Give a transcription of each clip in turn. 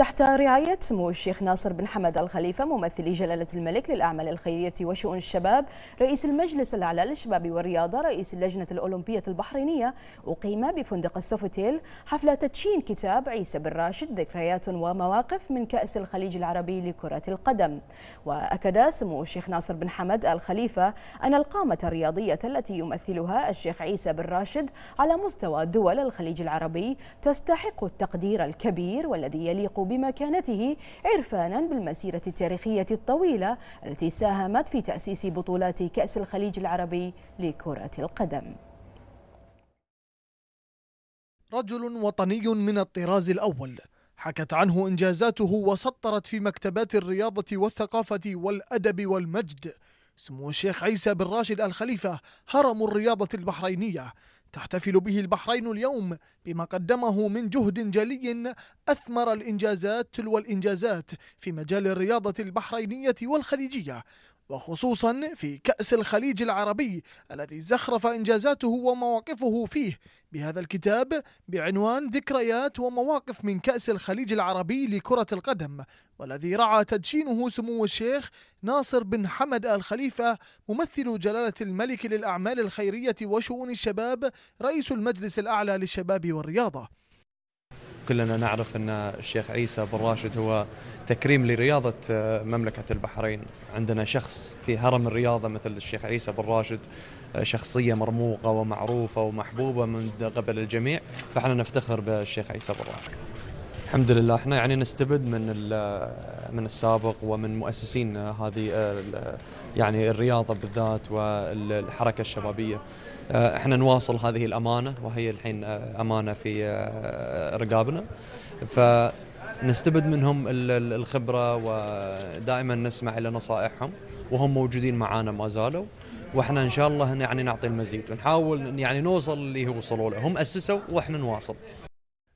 تحت رعاية سمو الشيخ ناصر بن حمد الخليفة ممثل جلالة الملك للأعمال الخيرية وشؤون الشباب رئيس المجلس الأعلى للشباب والرياضة رئيس اللجنة الأولمبية البحرينية أقيم بفندق السوفوتيل حفلة تدشين كتاب عيسى بن راشد ذكريات ومواقف من كأس الخليج العربي لكرة القدم وأكد سمو الشيخ ناصر بن حمد الخليفة أن القامة الرياضية التي يمثلها الشيخ عيسى بن راشد على مستوى دول الخليج العربي تستحق التقدير الكبير والذي يليق بمكانته عرفانا بالمسيرة التاريخية الطويلة التي ساهمت في تأسيس بطولات كأس الخليج العربي لكرة القدم رجل وطني من الطراز الأول حكت عنه إنجازاته وسطرت في مكتبات الرياضة والثقافة والأدب والمجد سمو الشيخ عيسى بن راشد آل خليفة هرم الرياضة البحرينية تحتفل به البحرين اليوم بما قدمه من جهد جلي أثمر الإنجازات تلو الإنجازات في مجال الرياضة البحرينية والخليجية وخصوصا في كأس الخليج العربي الذي زخرف إنجازاته ومواقفه فيه بهذا الكتاب بعنوان ذكريات ومواقف من كأس الخليج العربي لكرة القدم والذي رعى تدشينه سمو الشيخ ناصر بن حمد آل خليفة ممثل جلالة الملك للأعمال الخيرية وشؤون الشباب رئيس المجلس الأعلى للشباب والرياضة كلنا نعرف أن الشيخ عيسى بن راشد هو تكريم لرياضة آه، مملكة البحرين عندنا شخص في هرم الرياضة مثل الشيخ عيسى بن راشد آه، شخصية مرموقة ومعروفة ومحبوبة من قبل الجميع فاحنا نفتخر بالشيخ عيسى بن راشد الحمد لله احنا يعني نستبد من من السابق ومن مؤسسين هذه يعني الرياضه بالذات والحركه الشبابيه احنا نواصل هذه الامانه وهي الحين امانه في رقابنا ف نستبد منهم الخبره ودائما نسمع الى نصائحهم وهم موجودين معانا ما زالوا واحنا ان شاء الله يعني نعطي المزيد ونحاول يعني نوصل اللي وصلوا له هم اسسوا واحنا نواصل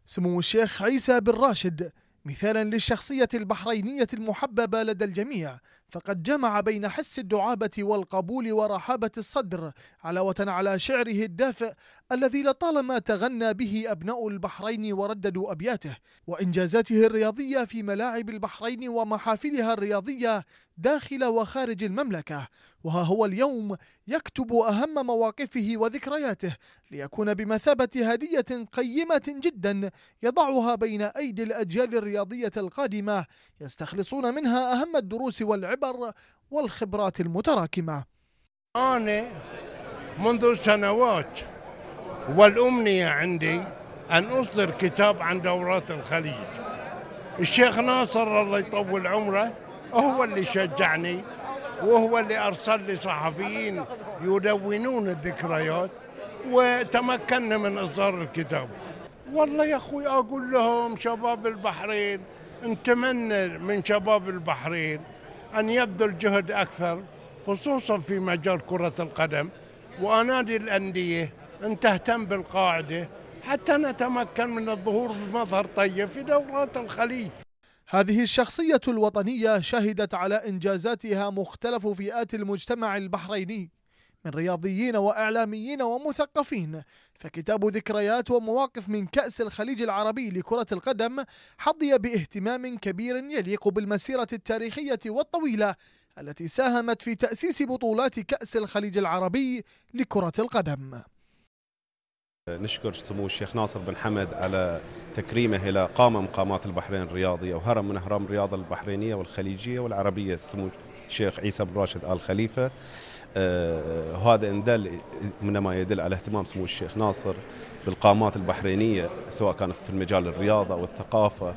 سمو الشيخ عيسى بن راشد مثالا للشخصية البحرينية المحببة لدى الجميع فقد جمع بين حس الدعابة والقبول ورحابة الصدر علاوة على شعره الدافئ الذي لطالما تغنى به أبناء البحرين ورددوا أبياته وإنجازاته الرياضية في ملاعب البحرين ومحافلها الرياضية داخل وخارج المملكة وها هو اليوم يكتب أهم مواقفه وذكرياته ليكون بمثابة هدية قيمة جدا يضعها بين أيدي الأجيال الرياضية القادمة يستخلصون منها أهم الدروس والعلم العبر والخبرات المتراكمة أنا منذ سنوات والأمنية عندي أن أصدر كتاب عن دورات الخليج الشيخ ناصر الله يطول عمره هو اللي شجعني وهو اللي أرسل لي صحفيين يدونون الذكريات وتمكنا من إصدار الكتاب والله يا أخوي أقول لهم شباب البحرين نتمنى من شباب البحرين أن يبذل جهد أكثر خصوصا في مجال كرة القدم وأنادي الأندية أن تهتم بالقاعدة حتى نتمكن من الظهور بمظهر طيب في دورات الخليج هذه الشخصية الوطنية شهدت على إنجازاتها مختلف فئات المجتمع البحريني من رياضيين وإعلاميين ومثقفين فكتاب ذكريات ومواقف من كأس الخليج العربي لكرة القدم حظي باهتمام كبير يليق بالمسيرة التاريخية والطويلة التي ساهمت في تأسيس بطولات كأس الخليج العربي لكرة القدم نشكر سمو الشيخ ناصر بن حمد على تكريمه إلى قامة مقامات البحرين الرياضية وهرم من أهرام الرياضة البحرينية والخليجية والعربية سمو الشيخ عيسى بن راشد آل خليفة وهذا آه، من ما يدل على اهتمام سمو الشيخ ناصر بالقامات البحرينيه سواء كانت في المجال الرياضه او الثقافه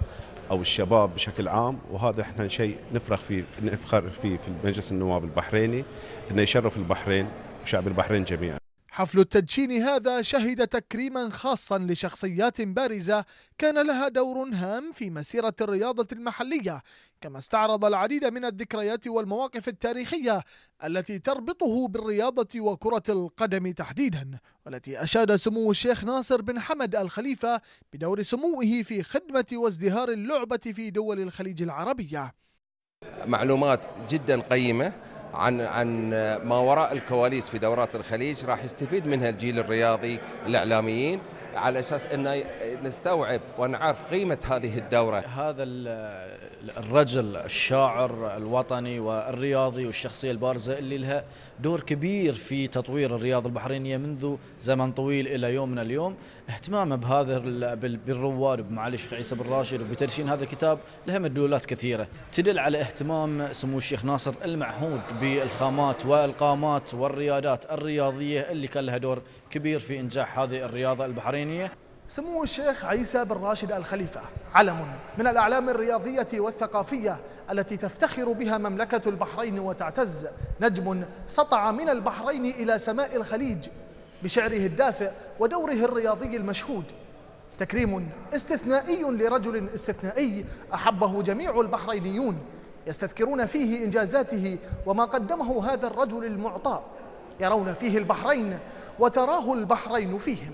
او الشباب بشكل عام وهذا احنا شيء نفرخ فيه نفخر فيه في مجلس النواب البحريني انه يشرف البحرين وشعب البحرين جميعا حفل التدشين هذا شهد تكريما خاصا لشخصيات بارزة كان لها دور هام في مسيرة الرياضة المحلية كما استعرض العديد من الذكريات والمواقف التاريخية التي تربطه بالرياضة وكرة القدم تحديدا والتي أشاد سمو الشيخ ناصر بن حمد الخليفة بدور سموه في خدمة وازدهار اللعبة في دول الخليج العربية معلومات جدا قيمة عن عن ما وراء الكواليس في دورات الخليج راح يستفيد منها الجيل الرياضي الاعلاميين على اساس انه نستوعب ونعرف قيمه هذه الدوره. هذا الرجل الشاعر الوطني والرياضي والشخصيه البارزه اللي لها دور كبير في تطوير الرياضه البحرينيه منذ زمن طويل الى يومنا اليوم، اهتمامه بهذا بالرواد وبمعالي الشيخ عيسى بن راشد وبتدشين هذا الكتاب لها مدلولات كثيره، تدل على اهتمام سمو الشيخ ناصر المعهود بالخامات والقامات والريادات الرياضيه اللي كان لها دور كبير في انجاح هذه الرياضه البحرينيه الحسينية سمو الشيخ عيسى بن راشد الخليفة علم من الأعلام الرياضية والثقافية التي تفتخر بها مملكة البحرين وتعتز نجم سطع من البحرين إلى سماء الخليج بشعره الدافئ ودوره الرياضي المشهود تكريم استثنائي لرجل استثنائي أحبه جميع البحرينيون يستذكرون فيه إنجازاته وما قدمه هذا الرجل المعطاء يرون فيه البحرين وتراه البحرين فيهم